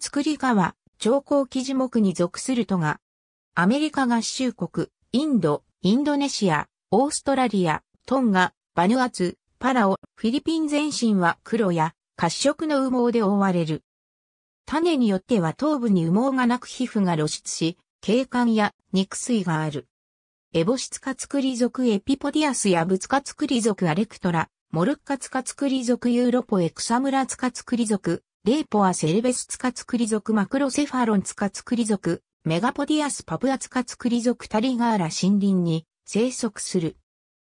塚り川、長江記事目に属するとが、アメリカ合衆国、インド、インドネシア、オーストラリア、トンガ、バヌアツ、パラオ、フィリピン全身は黒や褐色の羽毛で覆われる。種によっては頭部に羽毛がなく皮膚が露出し、景観や肉水がある。エボシツカツクリ属エピポディアスやブツカツクリ属アレクトラ、モルッカツカツクリ属ユーロポエクサムラツカツクリ属レーポアセルベスツカツクリ族マクロセファロンツカツクリ族、メガポディアスパプアツカツクリ族タリガーラ森林に生息する。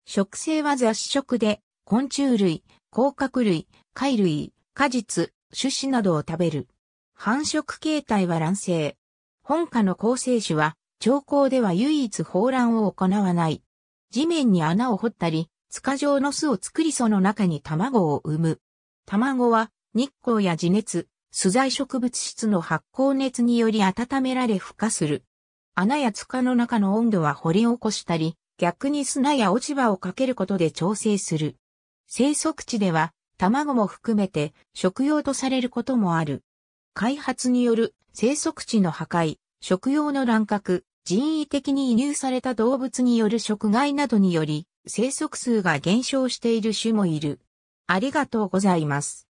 食性は雑食で、昆虫類、甲殻類、貝類、果実、種子などを食べる。繁殖形態は卵生。本科の構成種は、長考では唯一放卵を行わない。地面に穴を掘ったり、塚状の巣を作りその中に卵を産む。卵は日光や地熱、素材植物質の発酵熱により温められ孵化する。穴や塚の中の温度は掘り起こしたり、逆に砂や落ち葉をかけることで調整する。生息地では、卵も含めて食用とされることもある。開発による生息地の破壊、食用の乱獲、人為的に移入された動物による食害などにより、生息数が減少している種もいる。ありがとうございます。